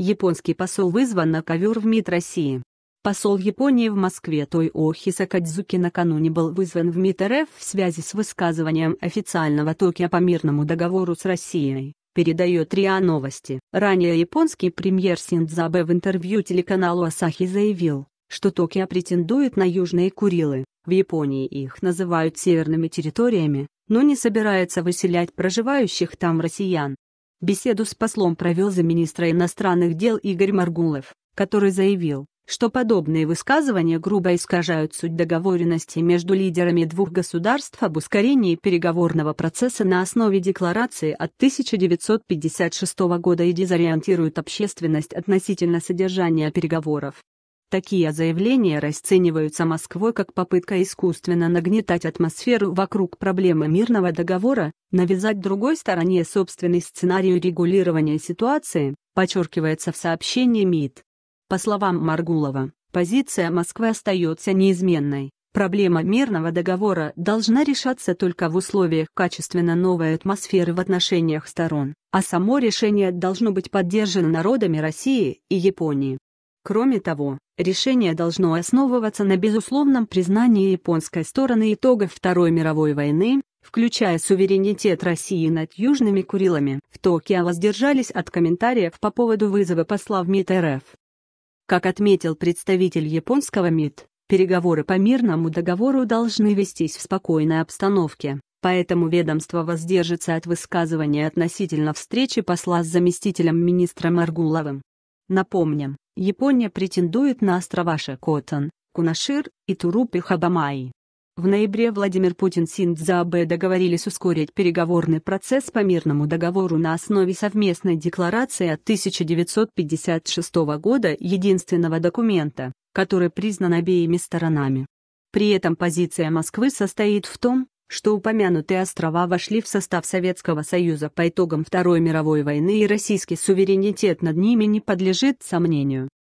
Японский посол вызван на ковер в МИД России. Посол Японии в Москве Той Охиса Кадзуки накануне был вызван в МИД РФ в связи с высказыванием официального Токио по мирному договору с Россией передает РИА Новости. Ранее японский премьер Синдзабе в интервью телеканалу Асахи заявил, что Токио претендует на Южные Курилы, в Японии их называют северными территориями, но не собирается выселять проживающих там россиян. Беседу с послом провел замминистра иностранных дел Игорь Маргулов, который заявил, что подобные высказывания грубо искажают суть договоренности между лидерами двух государств об ускорении переговорного процесса на основе декларации от 1956 года и дезориентируют общественность относительно содержания переговоров. Такие заявления расцениваются Москвой как попытка искусственно нагнетать атмосферу вокруг проблемы мирного договора, навязать другой стороне собственный сценарий регулирования ситуации, подчеркивается в сообщении МИД. По словам Маргулова, позиция Москвы остается неизменной. Проблема мирного договора должна решаться только в условиях качественно новой атмосферы в отношениях сторон, а само решение должно быть поддержано народами России и Японии. Кроме того, решение должно основываться на безусловном признании японской стороны итогов Второй мировой войны, включая суверенитет России над Южными Курилами. В Токио воздержались от комментариев по поводу вызова посла в МИД РФ. Как отметил представитель японского МИД, переговоры по мирному договору должны вестись в спокойной обстановке, поэтому ведомство воздержится от высказывания относительно встречи посла с заместителем министра Маргуловым. Напомним, Япония претендует на острова Шекотан, Кунашир и Турупи Хабамаи. В ноябре Владимир Путин и Синдзабе договорились ускорить переговорный процесс по мирному договору на основе совместной декларации от 1956 года единственного документа, который признан обеими сторонами. При этом позиция Москвы состоит в том, что упомянутые острова вошли в состав Советского Союза по итогам Второй мировой войны и российский суверенитет над ними не подлежит сомнению.